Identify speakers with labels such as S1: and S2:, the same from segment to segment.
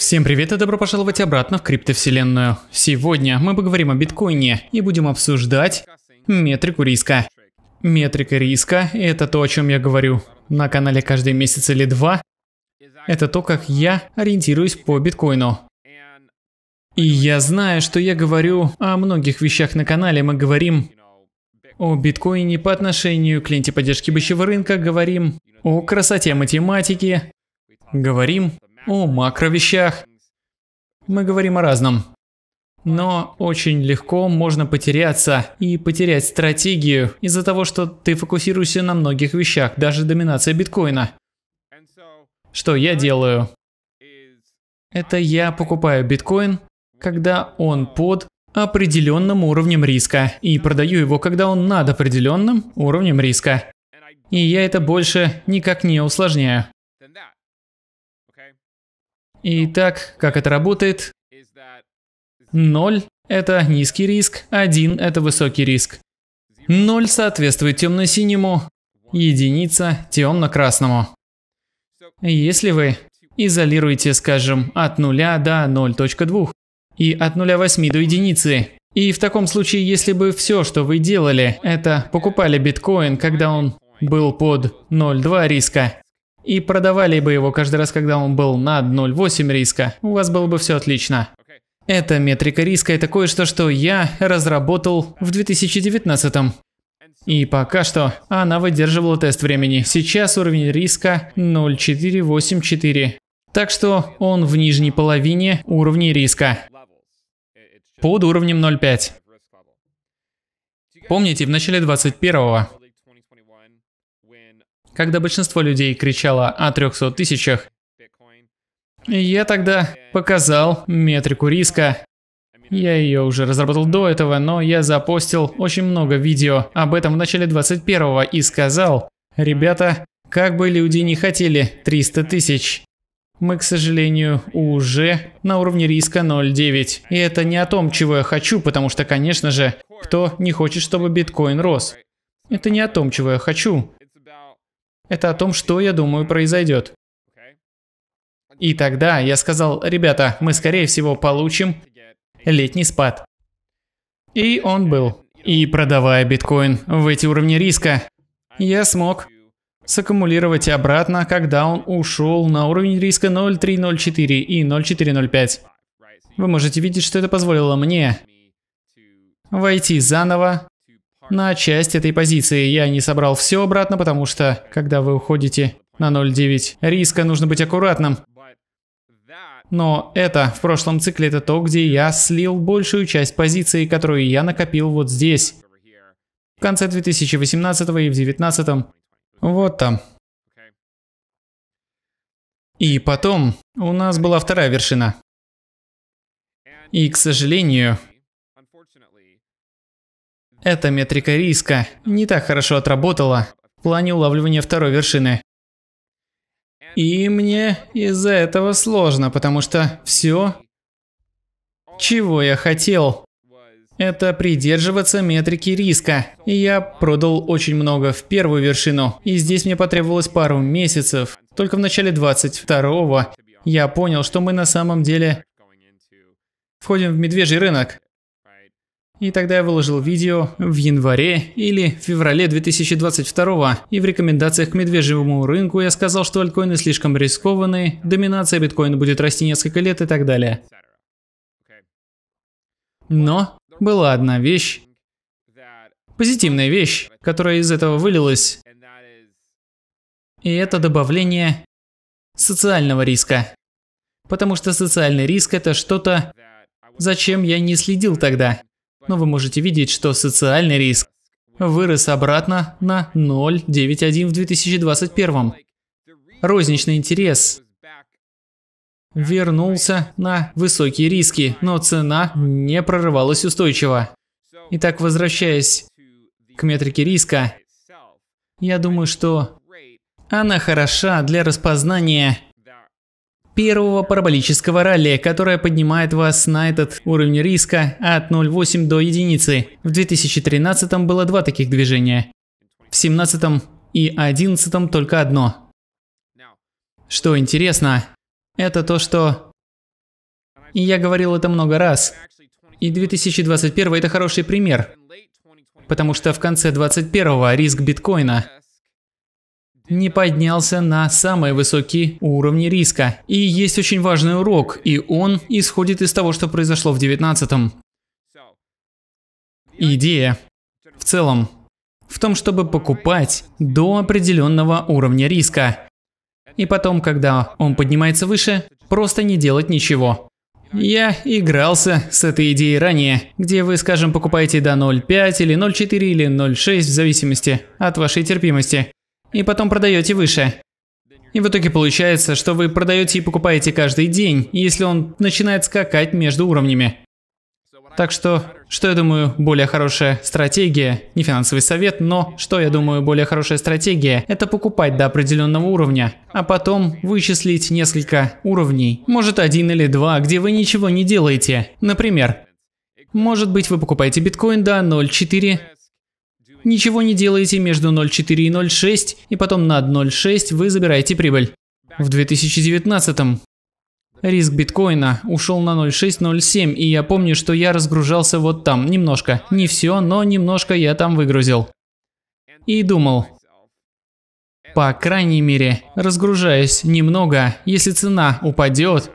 S1: Всем привет и добро пожаловать обратно в криптовселенную. Сегодня мы поговорим о биткоине и будем обсуждать метрику риска. Метрика риска – это то, о чем я говорю на канале каждый месяц или два. Это то, как я ориентируюсь по биткоину. И я знаю, что я говорю о многих вещах на канале. Мы говорим о биткоине по отношению к ленте поддержки бычьего рынка, говорим о красоте математики, говорим о макровещах. Мы говорим о разном. Но очень легко можно потеряться и потерять стратегию из-за того, что ты фокусируешься на многих вещах, даже доминация биткоина. Что я делаю? Это я покупаю биткоин, когда он под определенным уровнем риска, и продаю его, когда он над определенным уровнем риска. И я это больше никак не усложняю. Итак, как это работает? Ноль — это низкий риск, один — это высокий риск. Ноль соответствует темно-синему, единица – темно-красному. Если вы изолируете, скажем, от 0 до 0.2 и от 0.8 до единицы, и в таком случае, если бы все, что вы делали, это покупали биткоин, когда он был под 0.2 риска, и продавали бы его каждый раз, когда он был на 0,8 риска, у вас было бы все отлично. Эта метрика риска – это кое-что, что я разработал в 2019 -м. И пока что она выдерживала тест времени. Сейчас уровень риска 0,484. Так что он в нижней половине уровня риска. Под уровнем 0,5. Помните, в начале 21-го когда большинство людей кричало о 300 тысячах, я тогда показал метрику риска. Я ее уже разработал до этого, но я запостил очень много видео об этом в начале 21-го и сказал, ребята, как бы люди не хотели 300 тысяч, мы, к сожалению, уже на уровне риска 0.9. И это не о том, чего я хочу, потому что, конечно же, кто не хочет, чтобы биткоин рос. Это не о том, чего я хочу. Это о том, что я думаю произойдет. И тогда я сказал, ребята, мы скорее всего получим летний спад. И он был. И продавая биткоин в эти уровни риска, я смог саккумулировать обратно, когда он ушел на уровень риска 0.304 и 0.405. Вы можете видеть, что это позволило мне войти заново на часть этой позиции. Я не собрал все обратно, потому что, когда вы уходите на 0,9 риска, нужно быть аккуратным. Но это в прошлом цикле это то, где я слил большую часть позиции, которую я накопил вот здесь. В конце 2018 и в 2019. Вот там. И потом у нас была вторая вершина. И, к сожалению, эта метрика риска не так хорошо отработала в плане улавливания второй вершины. И мне из-за этого сложно, потому что все, чего я хотел, это придерживаться метрики риска. И я продал очень много в первую вершину, и здесь мне потребовалось пару месяцев. Только в начале 22-го я понял, что мы на самом деле входим в медвежий рынок. И тогда я выложил видео в январе или феврале 2022 и в рекомендациях к медвежьему рынку я сказал, что альткоины слишком рискованные, доминация биткоина будет расти несколько лет и так далее. Но была одна вещь, позитивная вещь, которая из этого вылилась, и это добавление социального риска. Потому что социальный риск это что-то, зачем я не следил тогда но вы можете видеть, что социальный риск вырос обратно на 0,91 в 2021. Розничный интерес вернулся на высокие риски, но цена не прорывалась устойчиво. Итак, возвращаясь к метрике риска, я думаю, что она хороша для распознания первого параболического ралли, которое поднимает вас на этот уровень риска от 0,8 до единицы. В 2013 было два таких движения. В 17 и 2011 только одно. Что интересно, это то, что... И я говорил это много раз. И 2021 это хороший пример. Потому что в конце 2021 риск биткоина не поднялся на самые высокие уровни риска. И есть очень важный урок, и он исходит из того, что произошло в 19-м. Идея в целом в том, чтобы покупать до определенного уровня риска. И потом, когда он поднимается выше, просто не делать ничего. Я игрался с этой идеей ранее, где вы, скажем, покупаете до 0.5 или 0.4 или 0.6 в зависимости от вашей терпимости и потом продаете выше. И в итоге получается, что вы продаете и покупаете каждый день, если он начинает скакать между уровнями. Так что, что я думаю, более хорошая стратегия, не финансовый совет, но что я думаю, более хорошая стратегия, это покупать до определенного уровня, а потом вычислить несколько уровней, может один или два, где вы ничего не делаете. Например, может быть вы покупаете биткоин до 0.4, ничего не делаете между 0.4 и 0.6, и потом над 0.6 вы забираете прибыль. В 2019 м риск биткоина ушел на 0.6-0.7, и я помню, что я разгружался вот там, немножко. Не все, но немножко я там выгрузил. И думал, по крайней мере, разгружаясь немного, если цена упадет,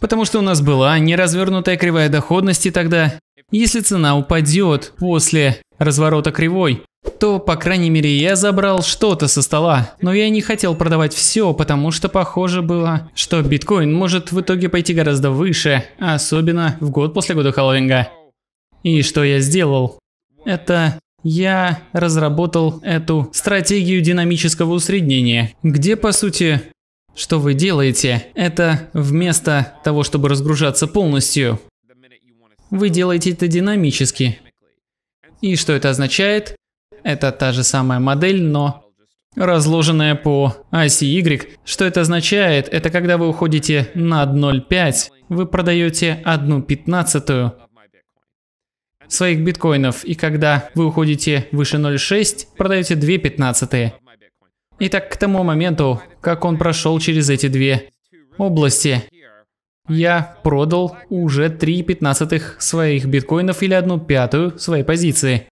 S1: потому что у нас была неразвернутая кривая доходности тогда, если цена упадет после разворота кривой, то, по крайней мере, я забрал что-то со стола. Но я не хотел продавать все, потому что похоже было, что биткоин может в итоге пойти гораздо выше, особенно в год после года халвинга. И что я сделал? Это я разработал эту стратегию динамического усреднения, где, по сути, что вы делаете, это вместо того, чтобы разгружаться полностью, вы делаете это динамически, и что это означает? Это та же самая модель, но разложенная по оси Y. Что это означает? Это когда вы уходите на 0,5, вы продаете 1 пятнадцатую своих биткоинов, и когда вы уходите выше 0,6, продаете 2 пятнадцатые. Итак, к тому моменту, как он прошел через эти две области, я продал уже 3 пятнадцатых своих биткоинов или одну пятую своей позиции.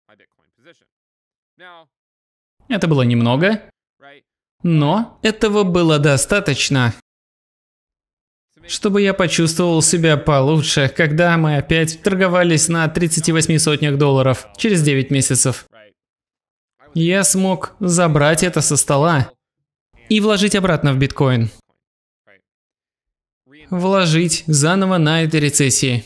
S1: Это было немного, но этого было достаточно, чтобы я почувствовал себя получше, когда мы опять торговались на 38 сотнях долларов через 9 месяцев. Я смог забрать это со стола и вложить обратно в биткоин вложить заново на этой рецессии.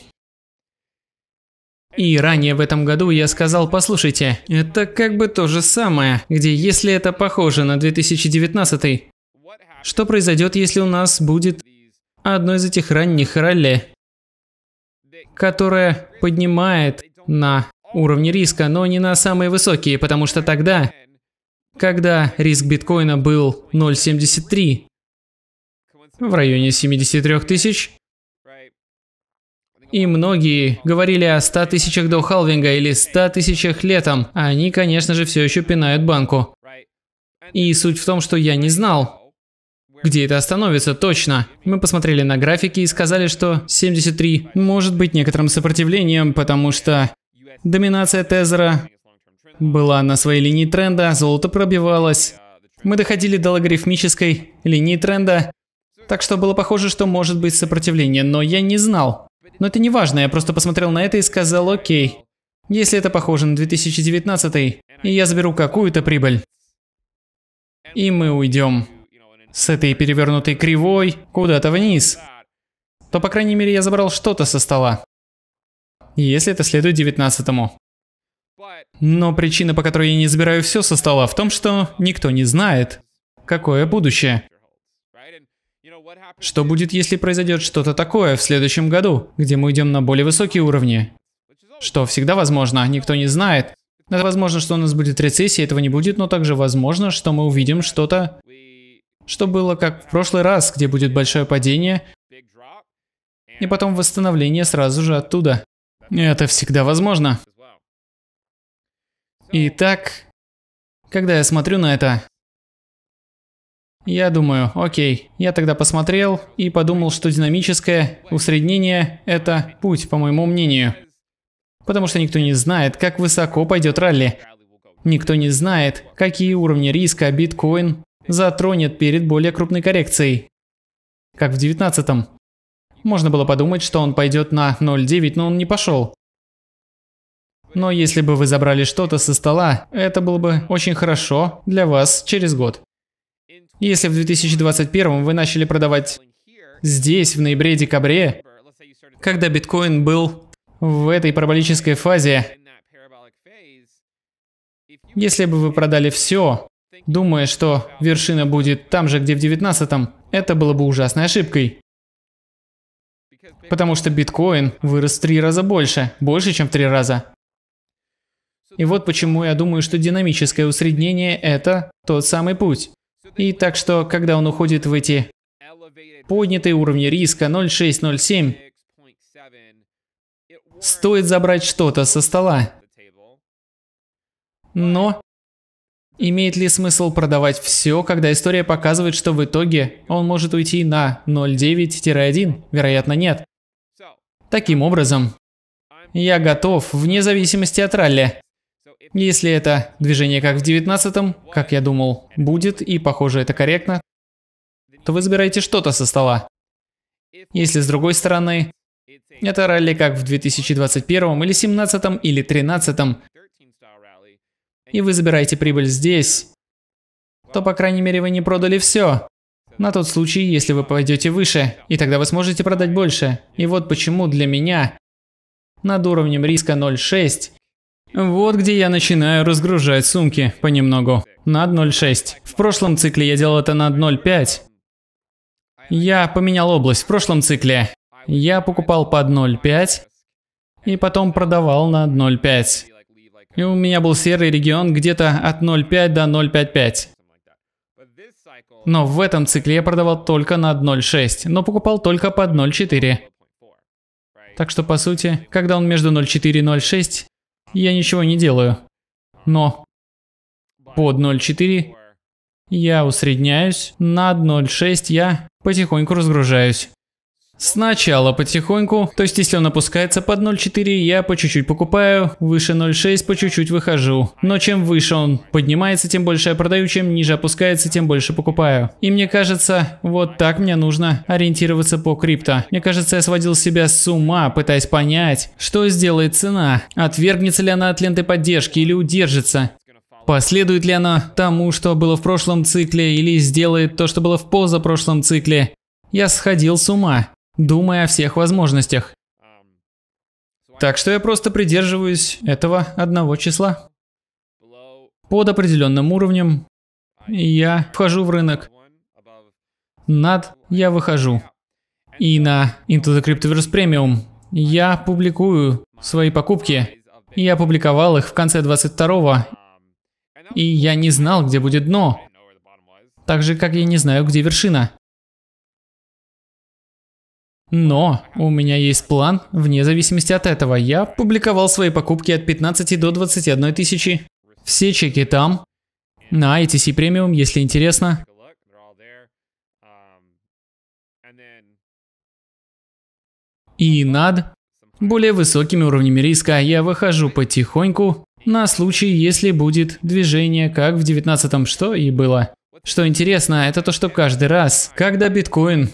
S1: И ранее в этом году я сказал, послушайте, это как бы то же самое, где если это похоже на 2019, что произойдет, если у нас будет одно из этих ранних ралли, которое поднимает на уровни риска, но не на самые высокие, потому что тогда, когда риск биткоина был 0.73, в районе 73 тысяч. И многие говорили о 100 тысячах до халвинга или 100 тысячах летом. они, конечно же, все еще пинают банку. И суть в том, что я не знал, где это остановится точно. Мы посмотрели на графики и сказали, что 73 может быть некоторым сопротивлением, потому что доминация Тезера была на своей линии тренда, золото пробивалось. Мы доходили до логарифмической линии тренда, так что было похоже, что может быть сопротивление, но я не знал. Но это не важно, я просто посмотрел на это и сказал «Окей». Если это похоже на 2019, и я заберу какую-то прибыль. И мы уйдем с этой перевернутой кривой куда-то вниз. То, по крайней мере, я забрал что-то со стола. Если это следует 19 -му. Но причина, по которой я не забираю все со стола, в том, что никто не знает, какое будущее. Что будет, если произойдет что-то такое в следующем году, где мы идем на более высокие уровни? Что всегда возможно, никто не знает. Это возможно, что у нас будет рецессия, этого не будет, но также возможно, что мы увидим что-то, что было как в прошлый раз, где будет большое падение, и потом восстановление сразу же оттуда. Это всегда возможно. Итак, когда я смотрю на это, я думаю, окей. Я тогда посмотрел и подумал, что динамическое усреднение – это путь, по моему мнению. Потому что никто не знает, как высоко пойдет ралли. Никто не знает, какие уровни риска биткоин затронет перед более крупной коррекцией. Как в 19-м. Можно было подумать, что он пойдет на 0,9, но он не пошел. Но если бы вы забрали что-то со стола, это было бы очень хорошо для вас через год. Если в 2021 вы начали продавать здесь в ноябре-декабре, когда биткоин был в этой параболической фазе, если бы вы продали все, думая, что вершина будет там же, где в 19-м, это было бы ужасной ошибкой. Потому что биткоин вырос в три раза больше, больше, чем в три раза. И вот почему я думаю, что динамическое усреднение – это тот самый путь. И так что, когда он уходит в эти поднятые уровни риска 0.6-0.7, стоит забрать что-то со стола. Но имеет ли смысл продавать все, когда история показывает, что в итоге он может уйти на 0.9-1? Вероятно, нет. Таким образом, я готов, вне зависимости от ралли, если это движение как в 19, как я думал, будет, и похоже это корректно, то вы забираете что-то со стола. Если с другой стороны, это ралли как в 2021 или 17 или 13, и вы забираете прибыль здесь, то по крайней мере вы не продали все. На тот случай, если вы пойдете выше, и тогда вы сможете продать больше. И вот почему для меня над уровнем риска 0.6 вот где я начинаю разгружать сумки понемногу. На 0.6. В прошлом цикле я делал это на 0.5. Я поменял область в прошлом цикле. Я покупал под 0.5 и потом продавал на 0.5. И у меня был серый регион где-то от 0.5 до 0.55. Но в этом цикле я продавал только на 0.6, но покупал только под 0.4. Так что, по сути, когда он между 0.4 и 0.6, я ничего не делаю. Но под 0,4 я усредняюсь, на 0,6 я потихоньку разгружаюсь. Сначала потихоньку, то есть если он опускается под 0.4, я по чуть-чуть покупаю, выше 0.6 по чуть-чуть выхожу. Но чем выше он поднимается, тем больше я продаю, чем ниже опускается, тем больше покупаю. И мне кажется, вот так мне нужно ориентироваться по крипто. Мне кажется, я сводил себя с ума, пытаясь понять, что сделает цена. Отвергнется ли она от ленты поддержки или удержится. Последует ли она тому, что было в прошлом цикле, или сделает то, что было в позапрошлом цикле. Я сходил с ума думая о всех возможностях. Так что я просто придерживаюсь этого одного числа. Под определенным уровнем я вхожу в рынок. Над я выхожу. И на Into the Cryptoverse Premium я публикую свои покупки. Я публиковал их в конце 22-го. И я не знал, где будет дно. Так же, как я не знаю, где вершина. Но у меня есть план, вне зависимости от этого. Я публиковал свои покупки от 15 до 21 тысячи. Все чеки там. На ITC премиум, если интересно. И над более высокими уровнями риска я выхожу потихоньку на случай, если будет движение, как в 19-м что и было. Что интересно, это то, что каждый раз, когда биткоин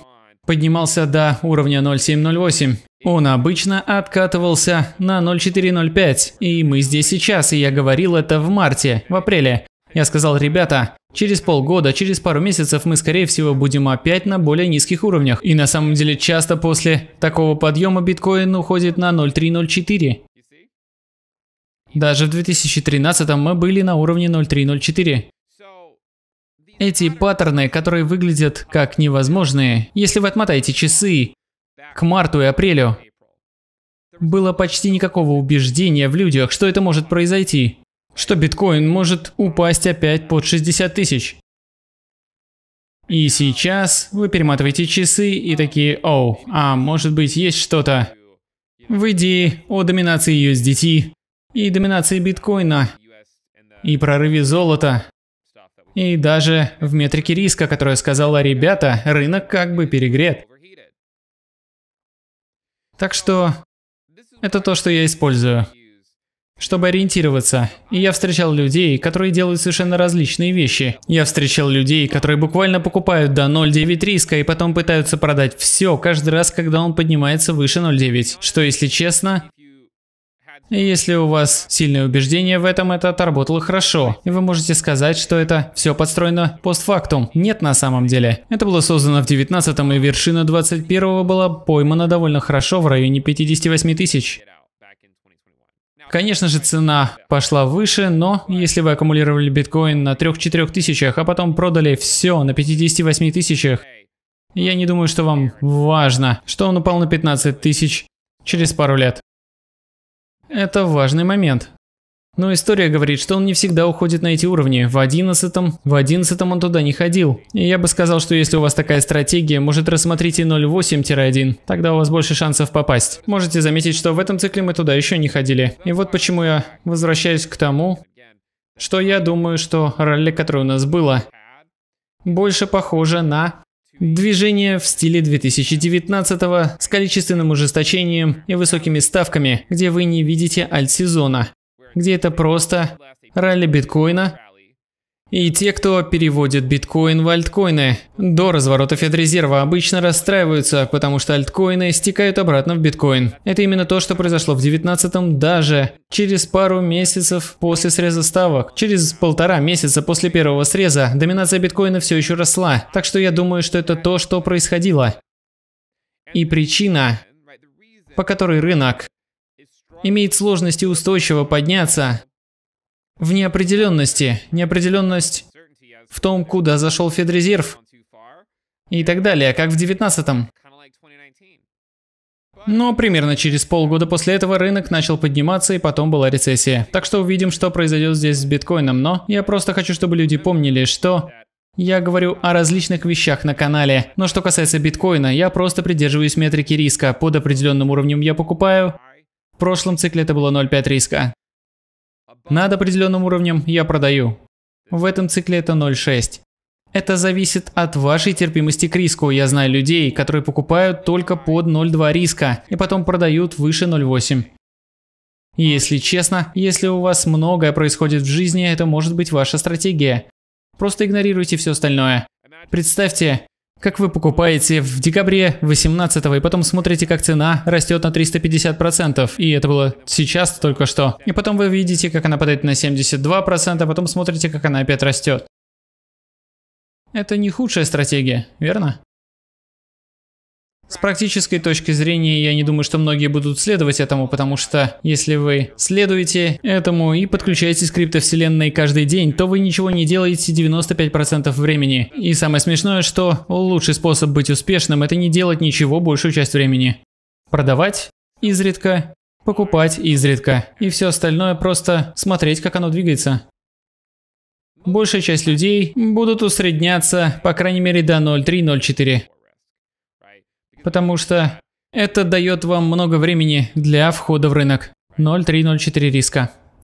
S1: поднимался до уровня 0.708. Он обычно откатывался на 0.405, и мы здесь сейчас, и я говорил это в марте, в апреле. Я сказал, ребята, через полгода, через пару месяцев мы скорее всего будем опять на более низких уровнях. И на самом деле часто после такого подъема биткоин уходит на 0.304. Даже в 2013 мы были на уровне 0.304. Эти паттерны, которые выглядят как невозможные, если вы отмотаете часы к марту и апрелю, было почти никакого убеждения в людях, что это может произойти, что биткоин может упасть опять под 60 тысяч. И сейчас вы перематываете часы и такие, оу, а может быть есть что-то в идее о доминации USDT и доминации биткоина и прорыве золота и даже в метрике риска, которая сказала «ребята, рынок как бы перегрет». Так что это то, что я использую, чтобы ориентироваться. И я встречал людей, которые делают совершенно различные вещи. Я встречал людей, которые буквально покупают до 0,9 риска и потом пытаются продать все каждый раз, когда он поднимается выше 0,9. Что, если честно, если у вас сильное убеждение в этом, это отработало хорошо. И вы можете сказать, что это все подстроено постфактум. Нет на самом деле. Это было создано в 19-м, и вершина 21-го была поймана довольно хорошо в районе 58 тысяч. Конечно же, цена пошла выше, но если вы аккумулировали биткоин на 3-4 тысячах, а потом продали все на 58 тысячах, я не думаю, что вам важно, что он упал на 15 тысяч через пару лет. Это важный момент. Но история говорит, что он не всегда уходит на эти уровни. В одиннадцатом, в одиннадцатом он туда не ходил. И я бы сказал, что если у вас такая стратегия, может рассмотрите 0.8-1, тогда у вас больше шансов попасть. Можете заметить, что в этом цикле мы туда еще не ходили. И вот почему я возвращаюсь к тому, что я думаю, что ралли, которое у нас было, больше похоже на Движение в стиле 2019 с количественным ужесточением и высокими ставками, где вы не видите альт-сезона, где это просто ралли биткоина и те, кто переводит биткоин в альткоины. До разворота Федрезерва обычно расстраиваются, потому что альткоины стекают обратно в биткоин. Это именно то, что произошло в 19-м даже через пару месяцев после среза ставок. Через полтора месяца после первого среза доминация биткоина все еще росла, так что я думаю, что это то, что происходило. И причина, по которой рынок имеет сложности устойчиво подняться, в неопределенности. Неопределенность в том, куда зашел Федрезерв и так далее, как в 19-м. Но примерно через полгода после этого рынок начал подниматься и потом была рецессия. Так что увидим, что произойдет здесь с биткоином, но я просто хочу, чтобы люди помнили, что я говорю о различных вещах на канале. Но что касается биткоина, я просто придерживаюсь метрики риска. Под определенным уровнем я покупаю. В прошлом цикле это было 0,5 риска. Над определенным уровнем я продаю. В этом цикле это 0.6. Это зависит от вашей терпимости к риску. Я знаю людей, которые покупают только под 0.2 риска и потом продают выше 0.8. Если честно, если у вас многое происходит в жизни, это может быть ваша стратегия. Просто игнорируйте все остальное. Представьте, как вы покупаете в декабре 18 и потом смотрите, как цена растет на 350%, и это было сейчас только что. И потом вы видите, как она падает на 72%, а потом смотрите, как она опять растет. Это не худшая стратегия, верно? С практической точки зрения, я не думаю, что многие будут следовать этому, потому что если вы следуете этому и подключаетесь к криптовселенной каждый день, то вы ничего не делаете 95% времени. И самое смешное, что лучший способ быть успешным – это не делать ничего большую часть времени. Продавать изредка, покупать изредка, и все остальное просто смотреть, как оно двигается. Большая часть людей будут усредняться, по крайней мере, до 0.3-0.4 потому что это дает вам много времени для входа в рынок. 0,3-0,4 риска.